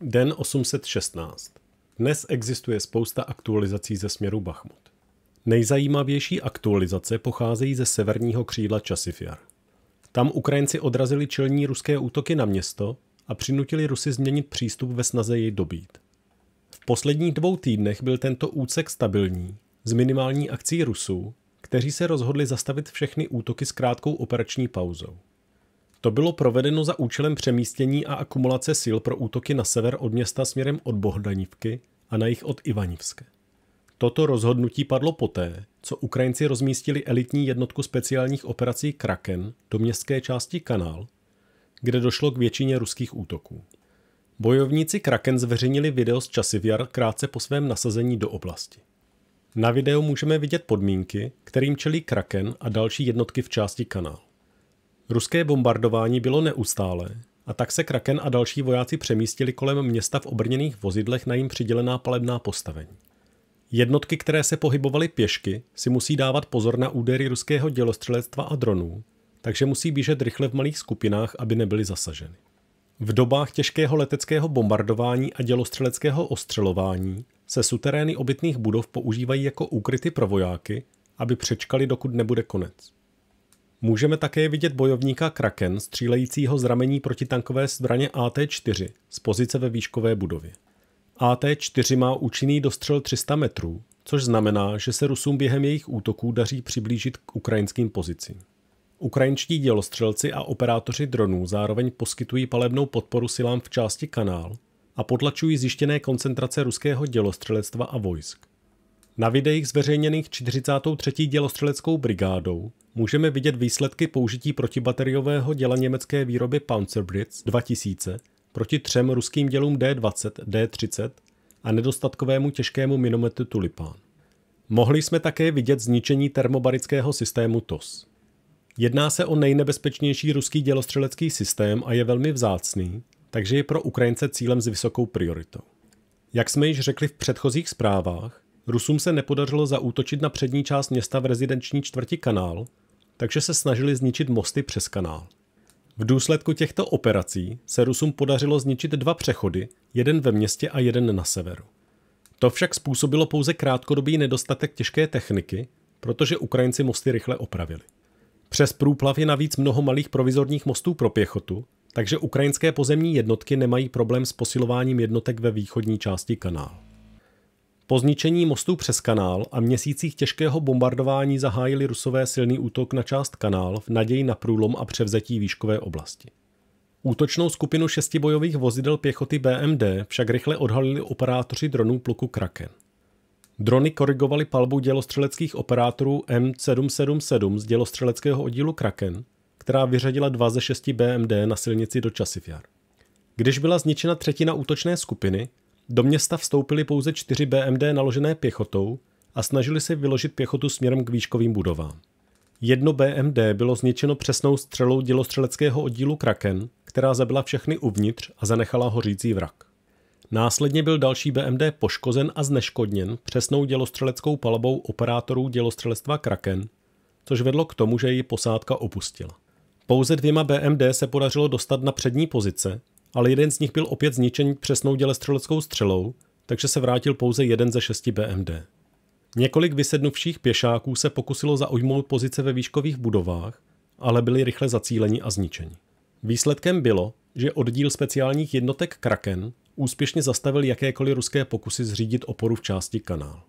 Den 816. Dnes existuje spousta aktualizací ze směru Bachmut. Nejzajímavější aktualizace pocházejí ze severního křídla Časifjar. Tam Ukrajinci odrazili čelní ruské útoky na město a přinutili Rusy změnit přístup ve snaze jej dobít. V posledních dvou týdnech byl tento úcek stabilní, s minimální akcí Rusů, kteří se rozhodli zastavit všechny útoky s krátkou operační pauzou. To bylo provedeno za účelem přemístění a akumulace sil pro útoky na sever od města směrem od Bohdanivky a na jich od Ivanivské. Toto rozhodnutí padlo poté, co Ukrajinci rozmístili elitní jednotku speciálních operací Kraken do městské části Kanál, kde došlo k většině ruských útoků. Bojovníci Kraken zveřejnili video z Časivjar krátce po svém nasazení do oblasti. Na videu můžeme vidět podmínky, kterým čelí Kraken a další jednotky v části Kanál. Ruské bombardování bylo neustále, a tak se Kraken a další vojáci přemístili kolem města v obrněných vozidlech na jim přidělená palebná postavení. Jednotky, které se pohybovaly pěšky, si musí dávat pozor na údery ruského dělostřelectva a dronů, takže musí běžet rychle v malých skupinách, aby nebyly zasaženy. V dobách těžkého leteckého bombardování a dělostřeleckého ostřelování se suterény obytných budov používají jako úkryty pro vojáky, aby přečkali, dokud nebude konec. Můžeme také vidět bojovníka Kraken střílejícího z ramení protitankové zbraně AT-4 z pozice ve výškové budově. AT-4 má účinný dostřel 300 metrů, což znamená, že se Rusům během jejich útoků daří přiblížit k ukrajinským pozicím. Ukrajinští dělostřelci a operátoři dronů zároveň poskytují palebnou podporu silám v části kanál a potlačují zjištěné koncentrace ruského dělostřelectva a vojsk. Na videích zveřejněných 43. dělostřeleckou brigádou můžeme vidět výsledky použití protibateriového děla německé výroby Panzerblitz 2000 proti třem ruským dělům D20, D30 a nedostatkovému těžkému minometu Tulipán. Mohli jsme také vidět zničení termobarického systému TOS. Jedná se o nejnebezpečnější ruský dělostřelecký systém a je velmi vzácný, takže je pro Ukrajince cílem s vysokou prioritou. Jak jsme již řekli v předchozích zprávách, Rusům se nepodařilo zaútočit na přední část města v rezidenční čtvrti kanál, takže se snažili zničit mosty přes kanál. V důsledku těchto operací se Rusům podařilo zničit dva přechody, jeden ve městě a jeden na severu. To však způsobilo pouze krátkodobý nedostatek těžké techniky, protože Ukrajinci mosty rychle opravili. Přes průplav je navíc mnoho malých provizorních mostů pro pěchotu, takže ukrajinské pozemní jednotky nemají problém s posilováním jednotek ve východní části kanálu. Po zničení mostu přes kanál a měsících těžkého bombardování zahájili rusové silný útok na část kanál v naději na průlom a převzetí výškové oblasti. Útočnou skupinu šesti bojových vozidel pěchoty BMD však rychle odhalili operátoři dronů pluku Kraken. Drony korigovaly palbu dělostřeleckých operátorů M777 z dělostřeleckého oddílu Kraken, která vyřadila dva ze šesti BMD na silnici do Časifjar. Když byla zničena třetina útočné skupiny, do města vstoupili pouze čtyři BMD naložené pěchotou a snažili se vyložit pěchotu směrem k výškovým budovám. Jedno BMD bylo zničeno přesnou střelou dělostřeleckého oddílu Kraken, která zabila všechny uvnitř a zanechala hořící vrak. Následně byl další BMD poškozen a zneškodněn přesnou dělostřeleckou palbou operátorů dělostřelectva Kraken, což vedlo k tomu, že ji posádka opustila. Pouze dvěma BMD se podařilo dostat na přední pozice ale jeden z nich byl opět zničen přesnou dělestřeleckou střelou, takže se vrátil pouze jeden ze šesti BMD. Několik vysednuvších pěšáků se pokusilo zaujmout pozice ve výškových budovách, ale byli rychle zacíleni a zničeni. Výsledkem bylo, že oddíl speciálních jednotek Kraken úspěšně zastavil jakékoliv ruské pokusy zřídit oporu v části kanál.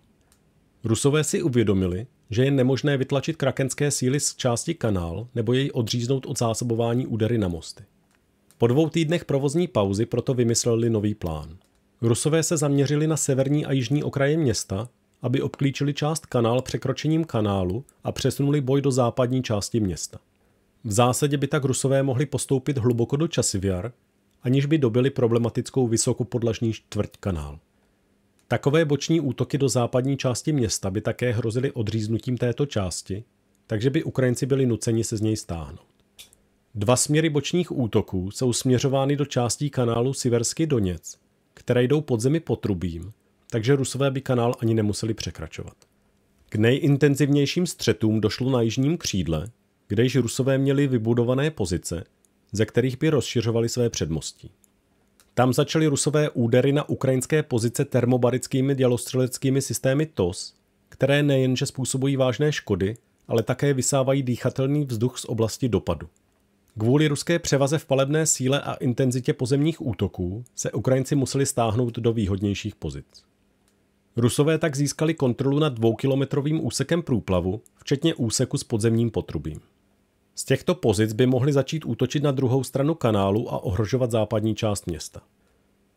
Rusové si uvědomili, že je nemožné vytlačit krakenské síly z části kanál nebo jej odříznout od zásobování údery na mosty. Po dvou týdnech provozní pauzy proto vymysleli nový plán. Rusové se zaměřili na severní a jižní okraje města, aby obklíčili část kanál překročením kanálu a přesunuli boj do západní části města. V zásadě by tak Rusové mohli postoupit hluboko do Časivjar, aniž by dobili problematickou vysokopodlažní čtvrť kanál. Takové boční útoky do západní části města by také hrozily odříznutím této části, takže by Ukrajinci byli nuceni se z něj stáhnout. Dva směry bočních útoků jsou směřovány do částí kanálu Siversky Doněc, které jdou pod zemi potrubím, takže Rusové by kanál ani nemuseli překračovat. K nejintenzivnějším střetům došlo na jižním křídle, kde již Rusové měli vybudované pozice, ze kterých by rozšiřovali své předmostí. Tam začaly rusové údery na ukrajinské pozice termobarickými dělostřeleckými systémy TOS, které nejenže způsobují vážné škody, ale také vysávají dýchatelný vzduch z oblasti dopadu. Kvůli ruské převaze v palebné síle a intenzitě pozemních útoků se Ukrajinci museli stáhnout do výhodnějších pozic. Rusové tak získali kontrolu nad dvoukilometrovým úsekem průplavu, včetně úseku s podzemním potrubím. Z těchto pozic by mohli začít útočit na druhou stranu kanálu a ohrožovat západní část města.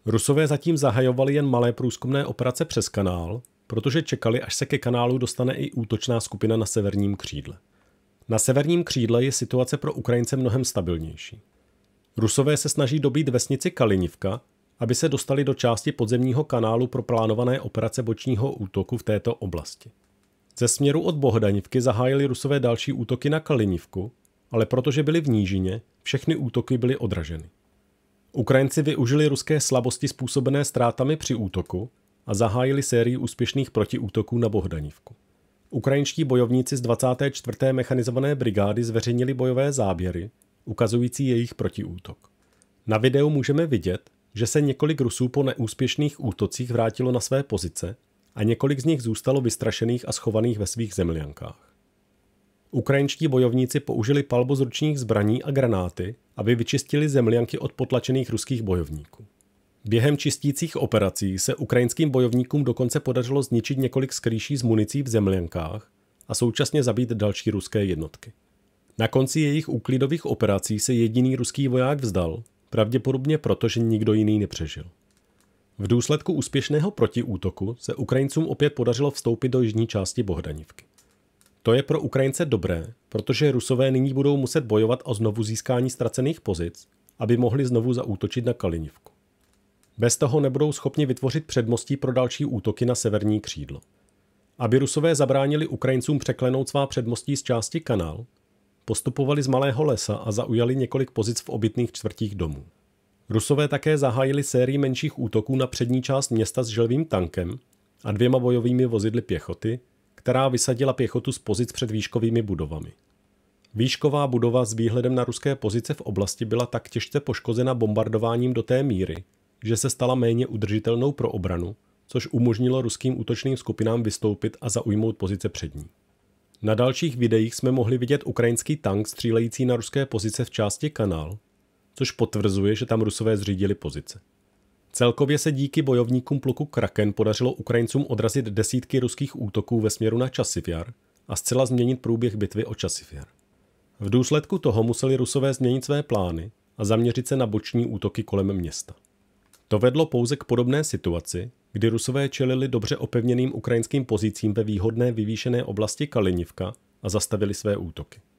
Rusové zatím zahajovali jen malé průzkumné operace přes kanál, protože čekali, až se ke kanálu dostane i útočná skupina na severním křídle. Na severním křídle je situace pro Ukrajince mnohem stabilnější. Rusové se snaží dobít vesnici Kalinivka, aby se dostali do části podzemního kanálu pro plánované operace bočního útoku v této oblasti. Ze směru od Bohdanivky zahájili rusové další útoky na Kalinivku, ale protože byli v nížině, všechny útoky byly odraženy. Ukrajinci využili ruské slabosti způsobené ztrátami při útoku a zahájili sérii úspěšných protiútoků na Bohdanivku. Ukrajinští bojovníci z 24. mechanizované brigády zveřejnili bojové záběry, ukazující jejich protiútok. Na videu můžeme vidět, že se několik Rusů po neúspěšných útocích vrátilo na své pozice a několik z nich zůstalo vystrašených a schovaných ve svých zemliankách. Ukrajinští bojovníci použili palbu z ručních zbraní a granáty, aby vyčistili zemlianky od potlačených ruských bojovníků. Během čistících operací se ukrajinským bojovníkům dokonce podařilo zničit několik skrýší z municí v zemlenkách a současně zabít další ruské jednotky. Na konci jejich úklidových operací se jediný ruský voják vzdal, pravděpodobně proto, že nikdo jiný nepřežil. V důsledku úspěšného protiútoku se Ukrajincům opět podařilo vstoupit do jižní části Bohdanivky. To je pro Ukrajince dobré, protože Rusové nyní budou muset bojovat o znovu získání ztracených pozic, aby mohli znovu zaútočit na Kalinivku. Bez toho nebudou schopni vytvořit předmostí pro další útoky na severní křídlo. Aby Rusové zabránili Ukrajincům překlenout svá předmostí z části kanál, postupovali z malého lesa a zaujali několik pozic v obytných čtvrtích domů. Rusové také zahájili sérii menších útoků na přední část města s želvým tankem a dvěma bojovými vozidly pěchoty, která vysadila pěchotu z pozic před výškovými budovami. Výšková budova s výhledem na ruské pozice v oblasti byla tak těžce poškozena bombardováním do té míry, že se stala méně udržitelnou pro obranu, což umožnilo ruským útočným skupinám vystoupit a zaujmout pozice před ní. Na dalších videích jsme mohli vidět ukrajinský tank střílející na ruské pozice v části kanál, což potvrzuje, že tam rusové zřídili pozice. Celkově se díky bojovníkům pluku Kraken podařilo Ukrajincům odrazit desítky ruských útoků ve směru na Časifjar a zcela změnit průběh bitvy o Časifjar. V důsledku toho museli rusové změnit své plány a zaměřit se na boční útoky kolem města. To vedlo pouze k podobné situaci, kdy Rusové čelili dobře opevněným ukrajinským pozicím ve výhodné vyvýšené oblasti Kalinivka a zastavili své útoky.